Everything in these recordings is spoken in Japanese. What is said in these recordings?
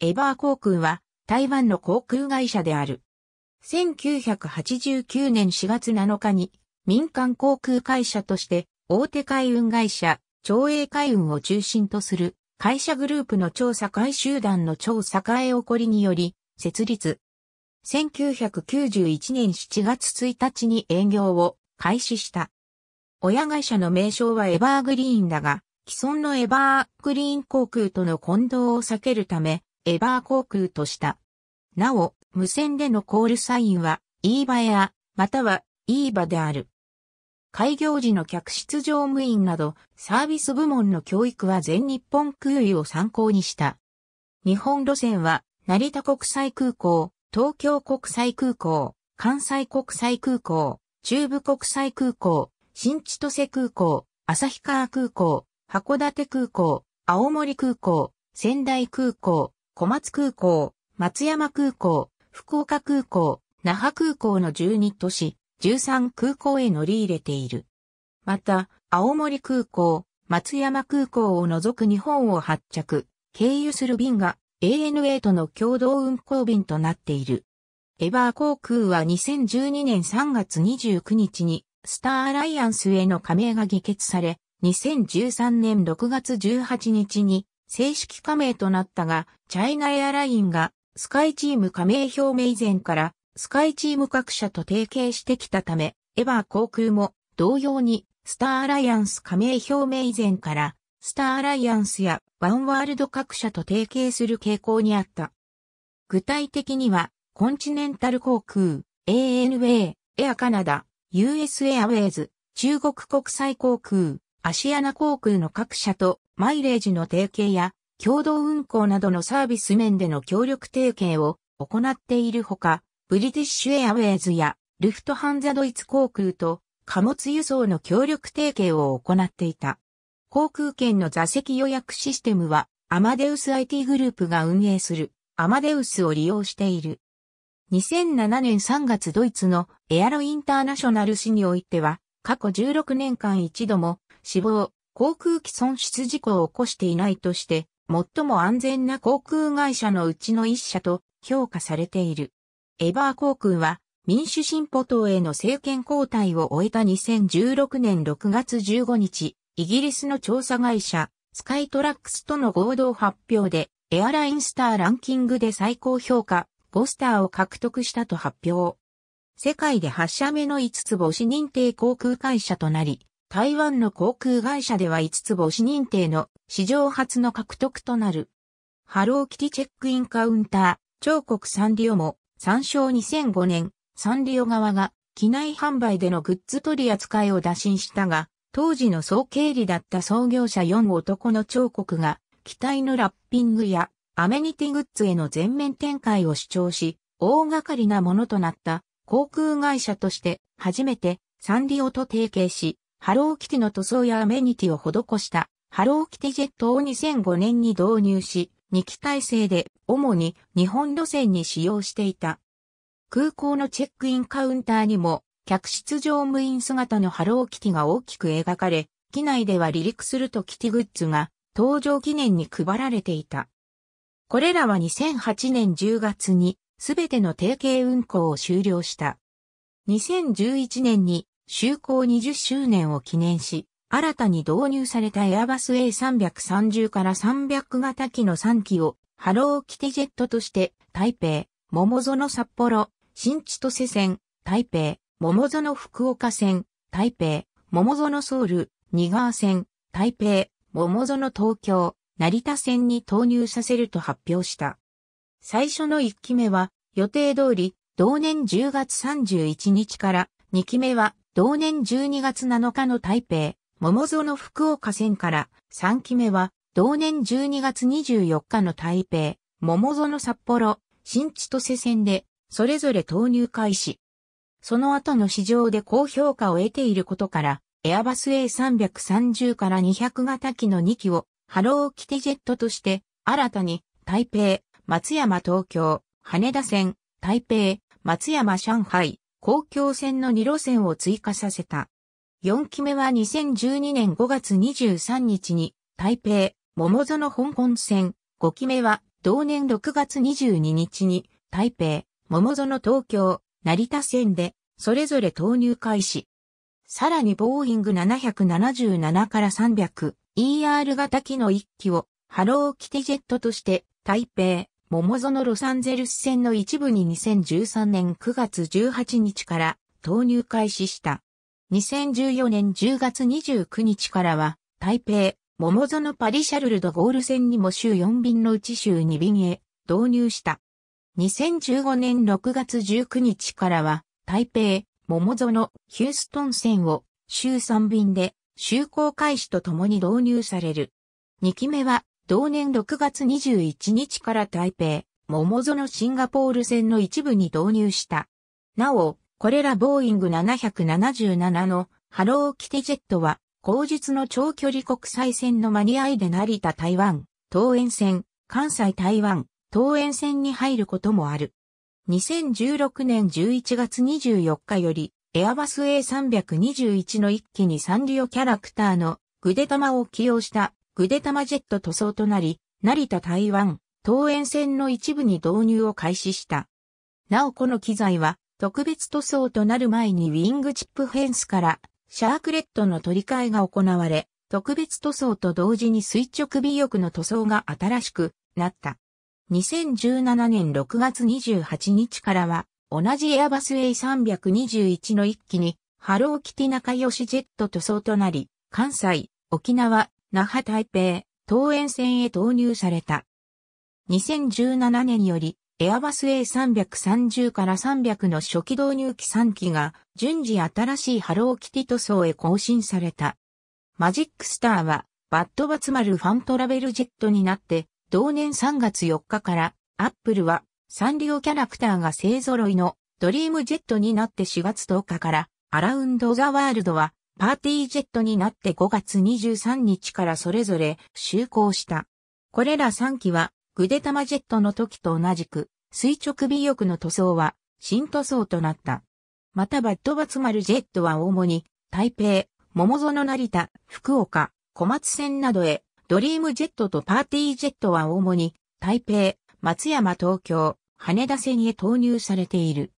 エバー航空は台湾の航空会社である。1989年4月7日に民間航空会社として大手海運会社、長英海運を中心とする会社グループの調査会集団の調査会起こりにより設立。1991年7月1日に営業を開始した。親会社の名称はエバーグリーンだが、既存のエバーグリーン航空との混同を避けるため、エバー航空とした。なお、無線でのコールサインは、イーバエア、または、イーバである。開業時の客室乗務員など、サービス部門の教育は全日本空輸を参考にした。日本路線は、成田国際空港、東京国際空港、関西国際空港、中部国際空港、新千歳空港、旭川空港、函館空港、青森空港、仙台空港、小松空港、松山空港、福岡空港、那覇空港の12都市、13空港へ乗り入れている。また、青森空港、松山空港を除く日本を発着、経由する便が ANA との共同運航便となっている。エバー航空は2012年3月29日にスターアライアンスへの加盟が議決され、2013年6月18日に正式加盟となったが、チャイナエアラインがスカイチーム加盟表明以前からスカイチーム各社と提携してきたため、エバー航空も同様にスターアライアンス加盟表明以前からスターアライアンスやワンワールド各社と提携する傾向にあった。具体的には、コンチネンタル航空、ANA、エアカナダ、US エアウェイズ、中国国際航空、アシアナ航空の各社とマイレージの提携や、共同運行などのサービス面での協力提携を行っているほか、ブリティッシュエアウェイズやルフトハンザドイツ航空と貨物輸送の協力提携を行っていた。航空券の座席予約システムはアマデウス IT グループが運営するアマデウスを利用している。2007年3月ドイツのエアロインターナショナル市においては過去16年間一度も死亡、航空機損失事故を起こしていないとして、最も安全な航空会社のうちの一社と評価されている。エバー航空は民主進歩党への政権交代を終えた2016年6月15日、イギリスの調査会社、スカイトラックスとの合同発表で、エアラインスターランキングで最高評価、5スターを獲得したと発表。世界で8社目の5つ星認定航空会社となり、台湾の航空会社では5つ星認定の史上初の獲得となる。ハローキティチェックインカウンター、彫刻サンリオも、参照2005年、サンリオ側が、機内販売でのグッズ取り扱いを打診したが、当時の総経理だった創業者4男の彫刻が、機体のラッピングやアメニティグッズへの全面展開を主張し、大掛かりなものとなった航空会社として初めてサンリオと提携し、ハローキティの塗装やアメニティを施したハローキティジェットを2005年に導入し、2機体制で主に日本路線に使用していた。空港のチェックインカウンターにも客室乗務員姿のハローキティが大きく描かれ、機内では離陸するとキティグッズが登場記念に配られていた。これらは2008年10月にすべての定型運行を終了した。2011年に就航20周年を記念し、新たに導入されたエアバス A330 から300型機の3機をハローキテジェットとして台北、桃園札幌、新千歳線、台北、桃園福岡線、台北、桃園ソウル、ニ川線、台北、桃園東京、成田線に投入させると発表した。最初の1機目は予定通り同年10月31日から2機目は同年12月7日の台北、桃園福岡線から3期目は同年12月24日の台北、桃園札幌、新千歳線でそれぞれ投入開始。その後の市場で高評価を得ていることから、エアバス A330 から200型機の2機をハローキテジェットとして新たに台北、松山東京、羽田線、台北、松山上海、公共線の2路線を追加させた。4期目は2012年5月23日に台北、桃園香港線、5期目は同年6月22日に台北、桃園東京、成田線でそれぞれ投入開始。さらにボーイング777から 300ER 型機の1機をハローキテジェットとして台北、桃園ロサンゼルス線の一部に2013年9月18日から投入開始した。2014年10月29日からは、台北、桃園パリシャルルドゴール線にも週4便のうち週2便へ導入した。2015年6月19日からは、台北、桃園、ヒューストン線を週3便で、就航開始とともに導入される。2期目は同年6月21日から台北、桃園シンガポール線の一部に導入した。なお、これらボーイング777のハローキテジェットは、後日の長距離国際線の間に合いで成田台湾、東園線、関西台湾、東園線に入ることもある。2016年11月24日より、エアバス A321 の一機にサンリオキャラクターのグデ玉を起用したグデタマジェット塗装となり、成田台湾、東園線の一部に導入を開始した。なおこの機材は、特別塗装となる前にウィングチップフェンスからシャークレットの取り替えが行われ、特別塗装と同時に垂直尾翼の塗装が新しくなった。2017年6月28日からは、同じエアバス A321 の一機に、ハローキティ仲良しジェット塗装となり、関西、沖縄、那覇台北、東延線へ投入された。2017年により、エアバス A330 から300の初期導入機3機が、順次新しいハローキティ塗装へ更新された。マジックスターは、バッドバツマルファントラベルジェットになって、同年3月4日から、アップルは、サンリオキャラクターが勢揃いのドリームジェットになって4月10日から、アラウンド・ザ・ワールドは、パーティージェットになって5月23日からそれぞれ就航した。これら3機は、グデタマジェットの時と同じく、垂直尾翼の塗装は、新塗装となった。またバッドバツマルジェットは主に、台北、桃園成田、福岡、小松線などへ、ドリームジェットとパーティージェットは主に、台北、松山東京、羽田線へ投入されている。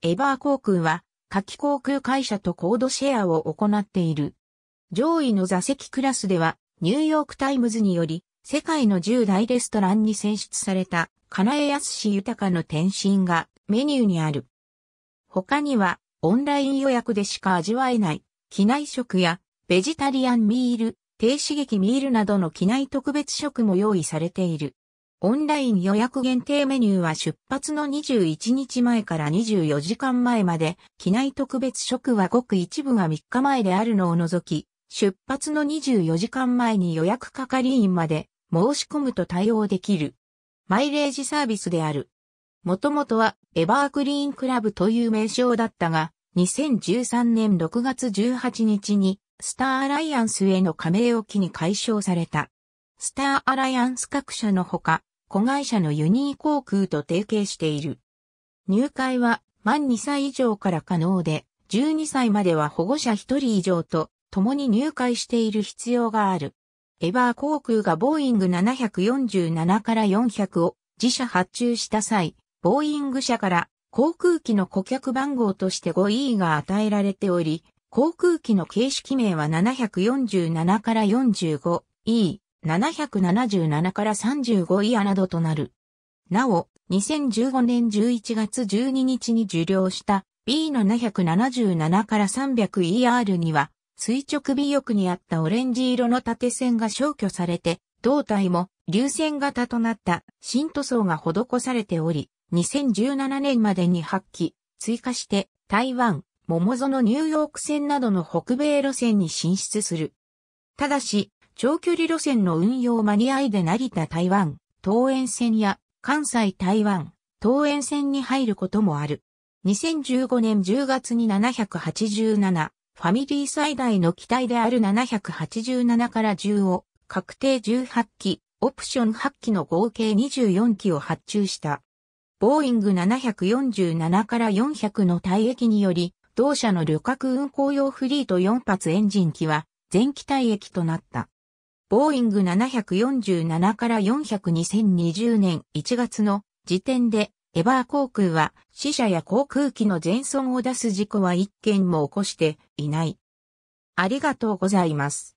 エバー航空は、夏季航空会社とコードシェアを行っている。上位の座席クラスでは、ニューヨークタイムズにより、世界の10大レストランに選出された、金江康豊の転身がメニューにある。他には、オンライン予約でしか味わえない、機内食や、ベジタリアンミール、低刺激ミールなどの機内特別食も用意されている。オンライン予約限定メニューは出発の21日前から24時間前まで、機内特別食はごく一部が3日前であるのを除き、出発の24時間前に予約係員まで申し込むと対応できる。マイレージサービスである。もともとはエバークリーンクラブという名称だったが、2013年6月18日にスターアライアンスへの加盟を機に解消された。スターアライアンス各社のほか、子会社のユニー航空と提携している。入会は満2歳以上から可能で、12歳までは保護者1人以上と共に入会している必要がある。エバー航空がボーイング747から400を自社発注した際、ボーイング社から航空機の顧客番号として 5E が与えられており、航空機の形式名は747から 45E、777から35イヤなどとなる。なお、2015年11月12日に受領した B777 から 300ER には、垂直尾翼にあったオレンジ色の縦線が消去されて、胴体も流線型となった新塗装が施されており、2017年までに発揮、追加して台湾、桃園ニューヨーク線などの北米路線に進出する。ただし、長距離路線の運用間に合いで成田台湾、東園線や関西台湾、東園線に入ることもある。2015年10月に787、ファミリー最大の機体である787から10を、確定18機、オプション8機の合計24機を発注した。ボーイング747から400の退役により、同社の旅客運行用フリート4発エンジン機は、全機体液となった。ボーイング747から4002020年1月の時点で、エバー航空は死者や航空機の全損を出す事故は一件も起こしていない。ありがとうございます。